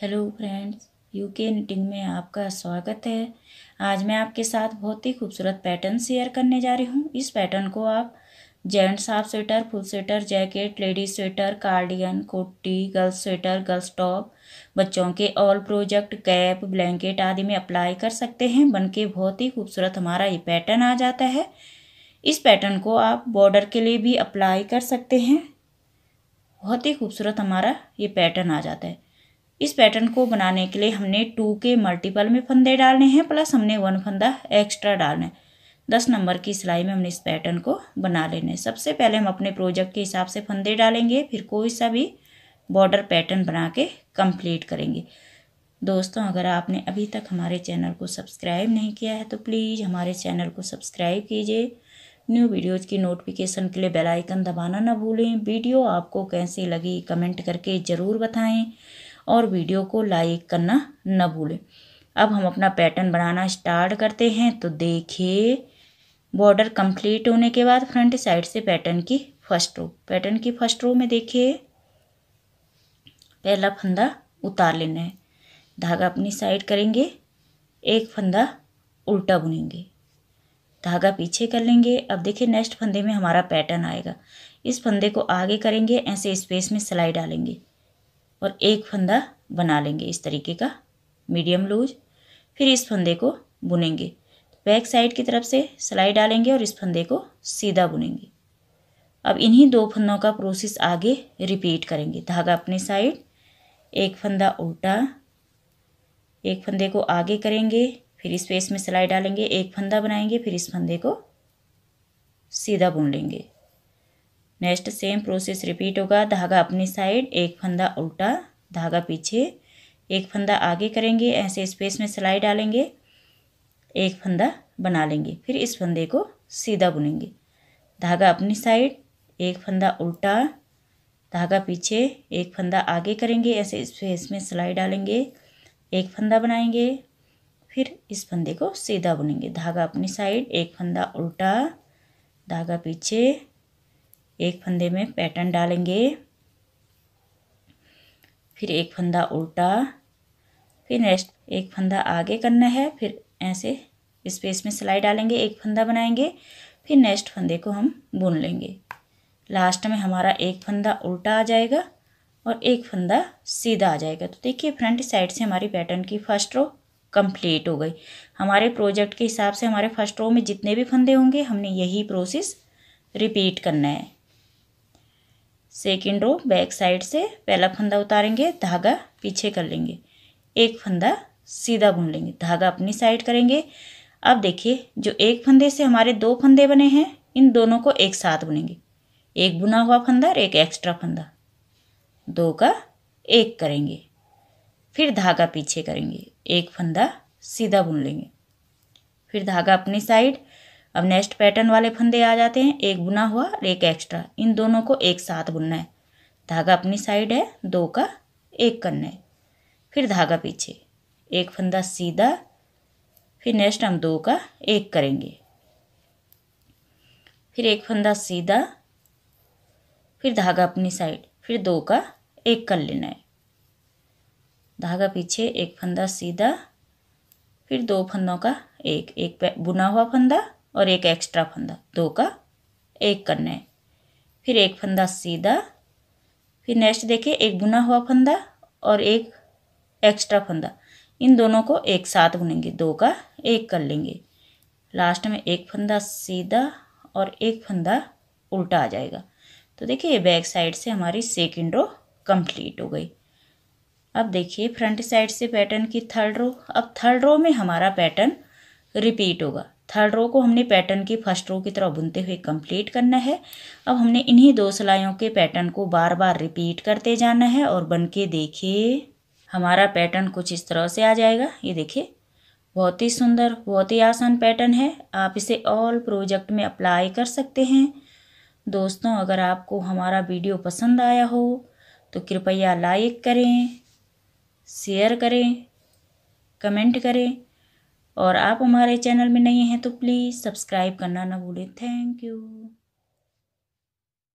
hello friends UK knitting में आपका स्वागत है आज मैं आपके साथ बहुत ही खूबसूरत पैटर्न शेयर करने जा रही हूँ इस पैटर्न को आप gents half sweater full sweater jacket ladies sweater cardigan कोटी गर्ल्स स्वेटर गर्ल्स टॉप बच्चों के ऑल प्रोजेक्ट कैप ब्लैंकेट आदि में अप्लाई कर सकते हैं बन के बहुत ही खूबसूरत हमारा ये पैटर्न आ जाता है इस पैटर्न को आप बॉर्डर के लिए भी अप्लाई कर सकते हैं बहुत ही खूबसूरत हमारा ये पैटर्न आ जाता है इस पैटर्न को बनाने के लिए हमने टू के मल्टीपल में फंदे डालने हैं प्लस हमने वन फंदा एक्स्ट्रा डालना है दस नंबर की सिलाई में हमने इस पैटर्न को बना लेना है सबसे पहले हम अपने प्रोजेक्ट के हिसाब से फंदे डालेंगे फिर कोई सा भी बॉर्डर पैटर्न बना के कंप्लीट करेंगे दोस्तों अगर आपने अभी तक हमारे चैनल को सब्सक्राइब नहीं किया है तो प्लीज़ हमारे चैनल को सब्सक्राइब कीजिए न्यू वीडियोज़ की नोटिफिकेशन के लिए बेल आइकन दबाना ना भूलें वीडियो आपको कैसी लगी कमेंट करके ज़रूर बताएं और वीडियो को लाइक करना न भूलें अब हम अपना पैटर्न बनाना स्टार्ट करते हैं तो देखिए बॉर्डर कंप्लीट होने के बाद फ्रंट साइड से पैटर्न की फर्स्ट रो पैटर्न की फर्स्ट रो में देखिए पहला फंदा उतार लेना है धागा अपनी साइड करेंगे एक फंदा उल्टा बुनेंगे धागा पीछे कर लेंगे अब देखिए नेक्स्ट फंदे में हमारा पैटर्न आएगा इस फंदे को आगे करेंगे ऐसे स्पेस में सिलाई डालेंगे और एक फंदा बना लेंगे इस तरीके का मीडियम लूज फिर इस फंदे को बुनेंगे बैक साइड की तरफ से सिलाई डालेंगे और इस फंदे को सीधा बुनेंगे अब इन्हीं दो फंदों का प्रोसेस आगे रिपीट करेंगे धागा अपने साइड एक फंदा उल्टा एक फंदे को आगे करेंगे फिर इस फेस में सिलाई डालेंगे एक फंदा बनाएंगे फिर इस फंदे को सीधा बुन लेंगे नेक्स्ट सेम प्रोसेस रिपीट होगा धागा अपनी साइड एक फंदा उल्टा धागा पीछे एक फंदा आगे करेंगे ऐसे स्पेस में सिलाई डालेंगे एक फंदा बना लेंगे फिर इस फंदे को सीधा बुनेंगे धागा अपनी साइड एक फंदा उल्टा धागा पीछे एक फंदा आगे करेंगे ऐसे स्पेस में सिलाई डालेंगे एक फंदा बनाएंगे फिर इस फंदे को सीधा बुनेंगे धागा अपनी साइड एक फंदा उल्टा धागा पीछे एक फंदे में पैटर्न डालेंगे फिर एक फंदा उल्टा फिर नेक्स्ट एक फंदा आगे करना है फिर ऐसे स्पेस में सिलाई डालेंगे एक फंदा बनाएंगे फिर नेक्स्ट फंदे को हम बुन लेंगे लास्ट में हमारा एक फंदा उल्टा आ जाएगा और एक फंदा सीधा आ जाएगा तो देखिए फ्रंट साइड से हमारी पैटर्न की फर्स्ट रो कंप्लीट हो गई हमारे प्रोजेक्ट के हिसाब से हमारे फर्स्ट रो में जितने भी फंदे होंगे हमने यही प्रोसेस रिपीट करना है सेकेंड रो बैक साइड से पहला फंदा उतारेंगे धागा पीछे कर लेंगे एक फंदा सीधा बुन लेंगे धागा अपनी साइड करेंगे अब देखिए जो एक फंदे से हमारे दो फंदे बने हैं इन दोनों को एक साथ बुनेंगे एक बुना हुआ फंदा और एक एक्स्ट्रा फंदा दो का एक करेंगे फिर धागा पीछे करेंगे एक फंदा सीधा बुन लेंगे फिर धागा अपनी साइड अब नेक्स्ट पैटर्न वाले फंदे आ जाते हैं एक बुना हुआ और एक एक्स्ट्रा इन दोनों को एक साथ बुनना है धागा अपनी साइड है दो का एक करना है फिर धागा पीछे एक फंदा सीधा फिर नेक्स्ट हम दो का एक करेंगे फिर एक फंदा सीधा फिर धागा अपनी साइड फिर दो का एक कर लेना है धागा पीछे एक फंदा सीधा फिर दो फंदों का एक एक बुना हुआ फंदा और एक एक्स्ट्रा फंदा दो का एक करना है फिर एक फंदा सीधा फिर नेक्स्ट देखिए एक बुना हुआ फंदा और एक एक्स्ट्रा फंदा इन दोनों को एक साथ बुनेंगे दो का एक कर लेंगे लास्ट में एक फंदा सीधा और एक फंदा उल्टा आ जाएगा तो देखिए ये बैक साइड से हमारी सेकेंड रो कंप्लीट हो गई अब देखिए फ्रंट साइड से पैटर्न की थर्ड रो अब थर्ड रो में हमारा पैटर्न रिपीट होगा थर्ड रो को हमने पैटर्न की फर्स्ट रो की तरह बुनते हुए कंप्लीट करना है अब हमने इन्हीं दो सिलाइयों के पैटर्न को बार बार रिपीट करते जाना है और बन के देखिए हमारा पैटर्न कुछ इस तरह से आ जाएगा ये देखिए बहुत ही सुंदर बहुत ही आसान पैटर्न है आप इसे ऑल प्रोजेक्ट में अप्लाई कर सकते हैं दोस्तों अगर आपको हमारा वीडियो पसंद आया हो तो कृपया लाइक करें शेयर करें कमेंट करें और आप हमारे चैनल में नहीं हैं तो प्लीज़ सब्सक्राइब करना ना भूलें थैंक यू